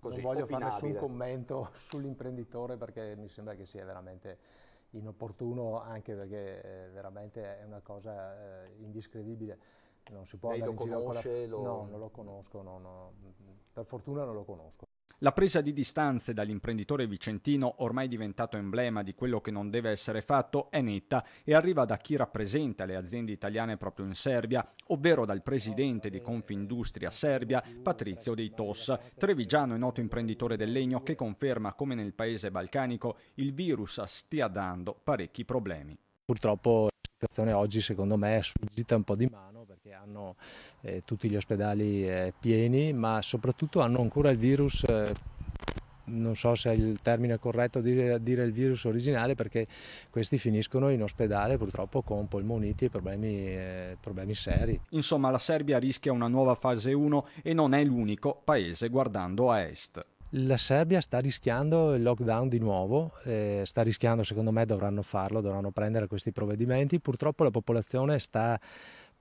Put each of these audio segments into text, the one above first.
Così, non voglio opinabile. fare nessun commento sull'imprenditore perché mi sembra che sia veramente inopportuno anche perché eh, veramente è una cosa eh, indescrivibile non si può Lei andare lo in giro con la... Lo... No, non lo conosco, no, no. per fortuna non lo conosco. La presa di distanze dall'imprenditore vicentino, ormai diventato emblema di quello che non deve essere fatto, è netta e arriva da chi rappresenta le aziende italiane proprio in Serbia, ovvero dal presidente di Confindustria Serbia, Patrizio Dei Tos, trevigiano e noto imprenditore del legno che conferma come nel paese balcanico il virus stia dando parecchi problemi. Purtroppo la situazione oggi secondo me è sfuggita un po' di mano che hanno eh, tutti gli ospedali eh, pieni, ma soprattutto hanno ancora il virus. Eh, non so se è il termine corretto dire, dire il virus originale perché questi finiscono in ospedale purtroppo con polmoniti e problemi, eh, problemi seri. Insomma la Serbia rischia una nuova fase 1 e non è l'unico paese guardando a est. La Serbia sta rischiando il lockdown di nuovo, eh, sta rischiando, secondo me dovranno farlo, dovranno prendere questi provvedimenti. Purtroppo la popolazione sta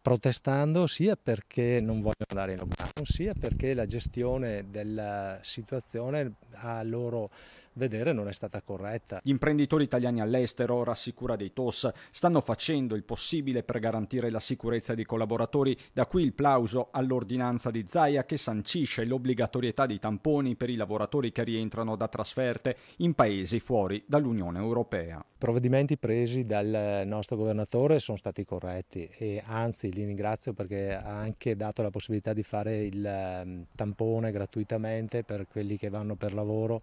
protestando sia perché non vogliono andare in lockdown, sia perché la gestione della situazione a loro vedere non è stata corretta. Gli imprenditori italiani all'estero, rassicura dei TOS, stanno facendo il possibile per garantire la sicurezza dei collaboratori, da qui il plauso all'ordinanza di Zaia che sancisce l'obbligatorietà dei tamponi per i lavoratori che rientrano da trasferte in paesi fuori dall'Unione Europea. I Provvedimenti presi dal nostro governatore sono stati corretti e anzi li ringrazio perché ha anche dato la possibilità di fare il ehm, tampone gratuitamente per quelli che vanno per lavoro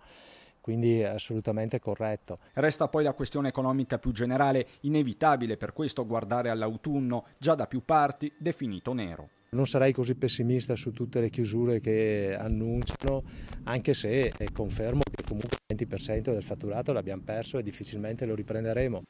quindi assolutamente corretto. Resta poi la questione economica più generale, inevitabile per questo guardare all'autunno, già da più parti definito nero. Non sarei così pessimista su tutte le chiusure che annunciano, anche se eh, confermo che comunque il 20% del fatturato l'abbiamo perso e difficilmente lo riprenderemo.